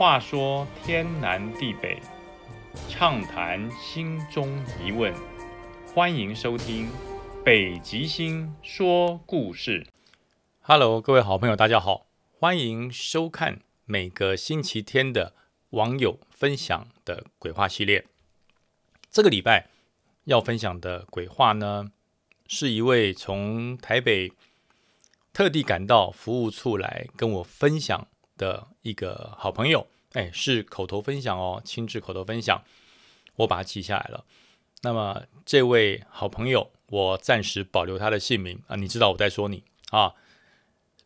话说天南地北，畅谈心中疑问，欢迎收听《北极星说故事》。Hello，各位好朋友，大家好，欢迎收看每个星期天的网友分享的鬼话系列。这个礼拜要分享的鬼话呢，是一位从台北特地赶到服务处来跟我分享。的一个好朋友，哎，是口头分享哦，亲自口头分享，我把它记下来了。那么这位好朋友，我暂时保留他的姓名啊，你知道我在说你啊。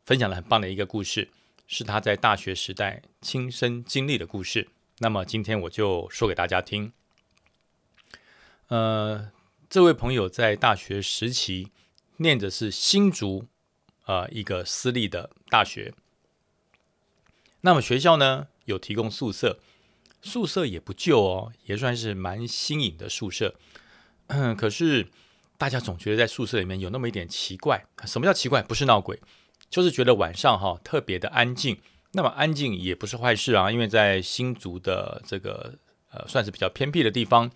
分享了很棒的一个故事，是他在大学时代亲身经历的故事。那么今天我就说给大家听。呃，这位朋友在大学时期念的是新竹，呃，一个私立的大学。那么学校呢有提供宿舍，宿舍也不旧哦，也算是蛮新颖的宿舍。嗯，可是大家总觉得在宿舍里面有那么一点奇怪。什么叫奇怪？不是闹鬼，就是觉得晚上哈特别的安静。那么安静也不是坏事啊，因为在新竹的这个呃算是比较偏僻的地方，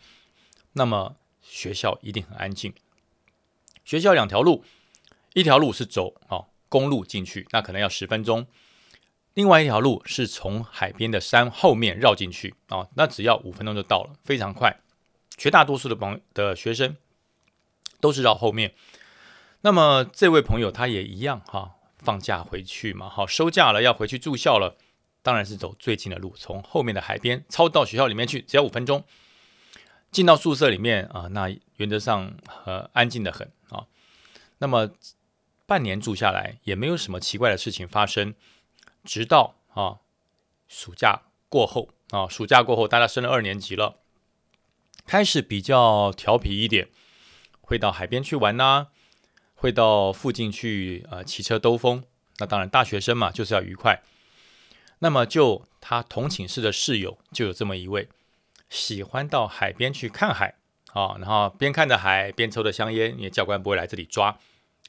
那么学校一定很安静。学校两条路，一条路是走啊公路进去，那可能要十分钟。另外一条路是从海边的山后面绕进去啊，那只要五分钟就到了，非常快。绝大多数的朋的学生都是绕后面。那么这位朋友他也一样哈，放假回去嘛，好收假了要回去住校了，当然是走最近的路，从后面的海边抄到学校里面去，只要五分钟。进到宿舍里面啊，那原则上呃安静的很啊。那么半年住下来也没有什么奇怪的事情发生。直到啊，暑假过后啊，暑假过后，大家升了二年级了，开始比较调皮一点，会到海边去玩呐，会到附近去呃骑车兜风。那当然，大学生嘛就是要愉快。那么就他同寝室的室友就有这么一位，喜欢到海边去看海啊，然后边看着海边抽着香烟，因为教官不会来这里抓，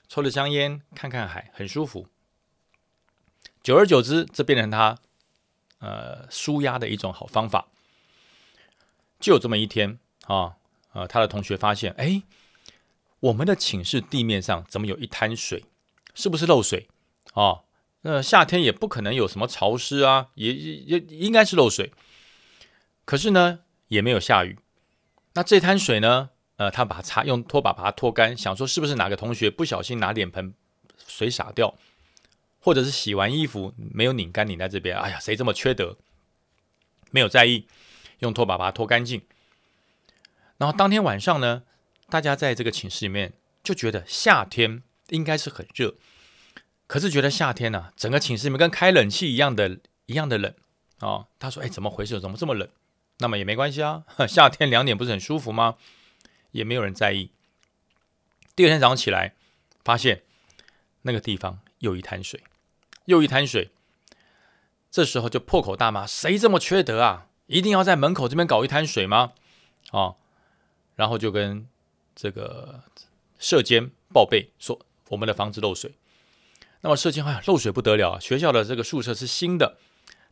抽着香烟看看海，很舒服。久而久之，这变成他呃舒压的一种好方法。就有这么一天啊，呃，他的同学发现，哎，我们的寝室地面上怎么有一滩水？是不是漏水？啊，那夏天也不可能有什么潮湿啊，也也应该是漏水。可是呢，也没有下雨。那这滩水呢？呃，他把它擦，用拖把把它拖干，想说是不是哪个同学不小心拿脸盆水洒掉？或者是洗完衣服没有拧干，拧在这边。哎呀，谁这么缺德？没有在意，用拖把把它拖干净。然后当天晚上呢，大家在这个寝室里面就觉得夏天应该是很热，可是觉得夏天呢，整个寝室里面跟开冷气一样的，一样的冷。啊，他说：“哎，怎么回事？怎么这么冷？”那么也没关系啊，夏天两点不是很舒服吗？也没有人在意。第二天早上起来，发现那个地方。又一滩水，又一滩水。这时候就破口大骂：“谁这么缺德啊？一定要在门口这边搞一滩水吗？”啊，然后就跟这个社监报备说：“我们的房子漏水。”那么社监呀，漏水不得了！学校的这个宿舍是新的，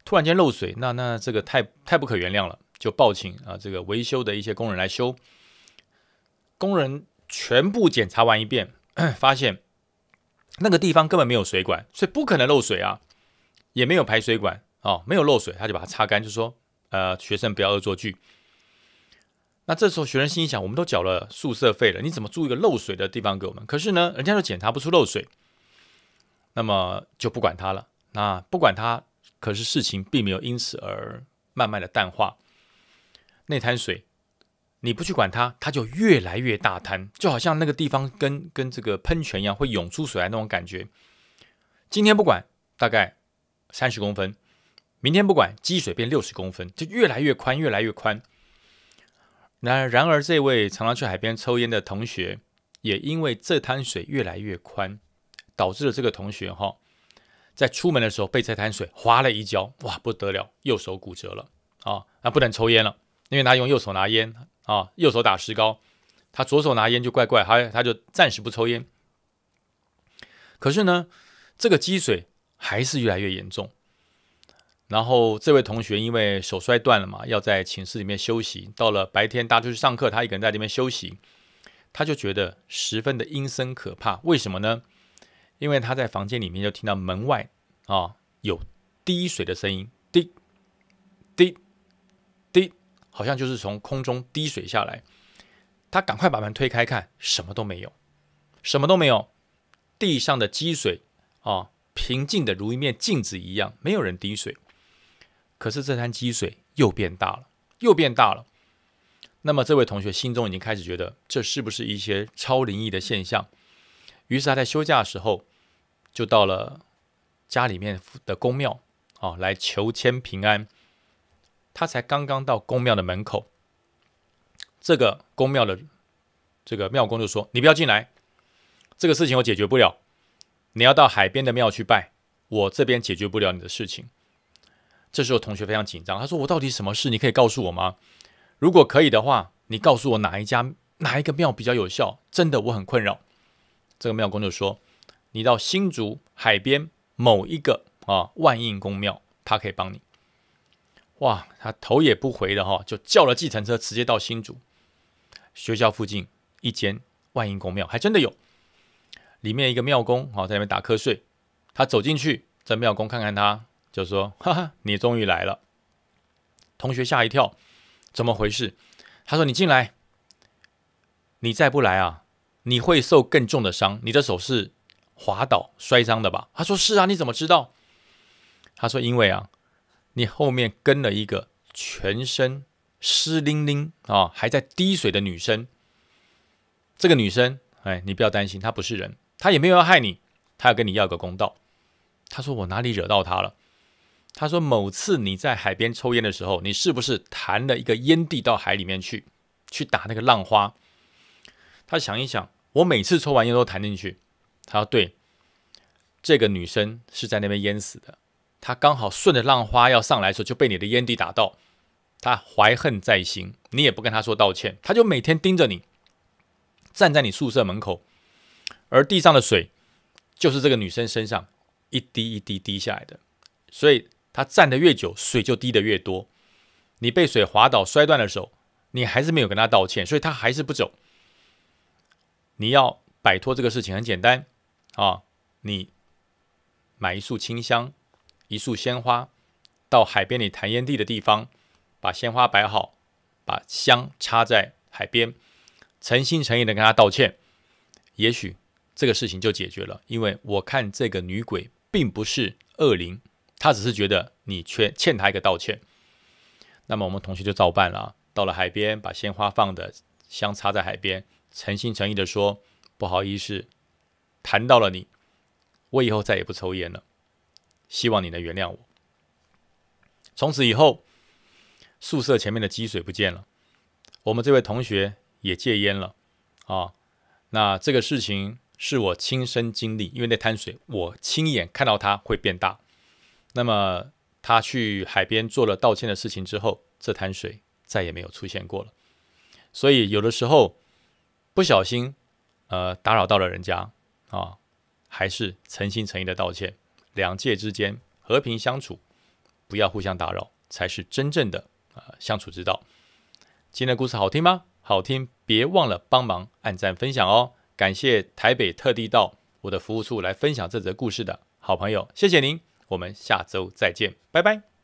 突然间漏水，那那这个太太不可原谅了，就报请啊！这个维修的一些工人来修，工人全部检查完一遍，发现。那个地方根本没有水管，所以不可能漏水啊，也没有排水管哦，没有漏水，他就把它擦干，就说：“呃，学生不要恶作剧。”那这时候学生心想：“我们都缴了宿舍费了，你怎么租一个漏水的地方给我们？”可是呢，人家又检查不出漏水，那么就不管他了。那不管他，可是事情并没有因此而慢慢的淡化，那滩水。你不去管它，它就越来越大滩，就好像那个地方跟跟这个喷泉一样，会涌出水来那种感觉。今天不管，大概三十公分；明天不管，积水变六十公分，就越来越宽，越来越宽。然然而，这位常常去海边抽烟的同学，也因为这滩水越来越宽，导致了这个同学哈，在出门的时候被这滩水滑了一跤，哇，不得了，右手骨折了啊！那不能抽烟了，因为他用右手拿烟。啊，右手打石膏，他左手拿烟就怪怪，他他就暂时不抽烟。可是呢，这个积水还是越来越严重。然后这位同学因为手摔断了嘛，要在寝室里面休息。到了白天，大家出去上课，他一个人在里面休息，他就觉得十分的阴森可怕。为什么呢？因为他在房间里面就听到门外啊有滴水的声音，滴滴。好像就是从空中滴水下来，他赶快把门推开看，什么都没有，什么都没有，地上的积水啊，平静的如一面镜子一样，没有人滴水。可是这滩积水又变大了，又变大了。那么这位同学心中已经开始觉得这是不是一些超灵异的现象？于是他在休假的时候就到了家里面的公庙啊，来求签平安。他才刚刚到宫庙的门口，这个宫庙的这个庙公就说：“你不要进来，这个事情我解决不了，你要到海边的庙去拜，我这边解决不了你的事情。”这时候同学非常紧张，他说：“我到底什么事？你可以告诉我吗？如果可以的话，你告诉我哪一家、哪一个庙比较有效？真的我很困扰。”这个庙公就说：“你到新竹海边某一个啊万应宫庙，他可以帮你。”哇，他头也不回的哈，就叫了计程车，直接到新竹学校附近一间万应宫庙，还真的有，里面一个庙公，哦，在那边打瞌睡，他走进去，在庙公看看他，就说哈哈，你终于来了。同学吓一跳，怎么回事？他说你进来，你再不来啊，你会受更重的伤。你的手是滑倒摔伤的吧？他说是啊，你怎么知道？他说因为啊。你后面跟了一个全身湿淋淋啊，还在滴水的女生。这个女生，哎，你不要担心，她不是人，她也没有要害你，她要跟你要个公道。她说我哪里惹到她了？她说某次你在海边抽烟的时候，你是不是弹了一个烟蒂到海里面去，去打那个浪花？她想一想，我每次抽完烟都弹进去。她说对，这个女生是在那边淹死的。他刚好顺着浪花要上来的时候，就被你的烟蒂打到，他怀恨在心，你也不跟他说道歉，他就每天盯着你，站在你宿舍门口，而地上的水就是这个女生身上一滴一滴滴下来的，所以他站得越久，水就滴得越多。你被水滑倒摔断了手，你还是没有跟他道歉，所以他还是不走。你要摆脱这个事情很简单啊，你买一束清香。一束鲜花，到海边里弹烟蒂的地方，把鲜花摆好，把香插在海边，诚心诚意的跟他道歉，也许这个事情就解决了。因为我看这个女鬼并不是恶灵，她只是觉得你缺欠她一个道歉。那么我们同学就照办了，到了海边，把鲜花放的，香插在海边，诚心诚意的说：“不好意思，谈到了你，我以后再也不抽烟了。”希望你能原谅我。从此以后，宿舍前面的积水不见了。我们这位同学也戒烟了啊。那这个事情是我亲身经历，因为那滩水我亲眼看到它会变大。那么他去海边做了道歉的事情之后，这滩水再也没有出现过了。所以有的时候不小心呃打扰到了人家啊，还是诚心诚意的道歉。两界之间和平相处，不要互相打扰，才是真正的啊相处之道。今天的故事好听吗？好听，别忘了帮忙按赞分享哦！感谢台北特地到我的服务处来分享这则故事的好朋友，谢谢您，我们下周再见，拜拜。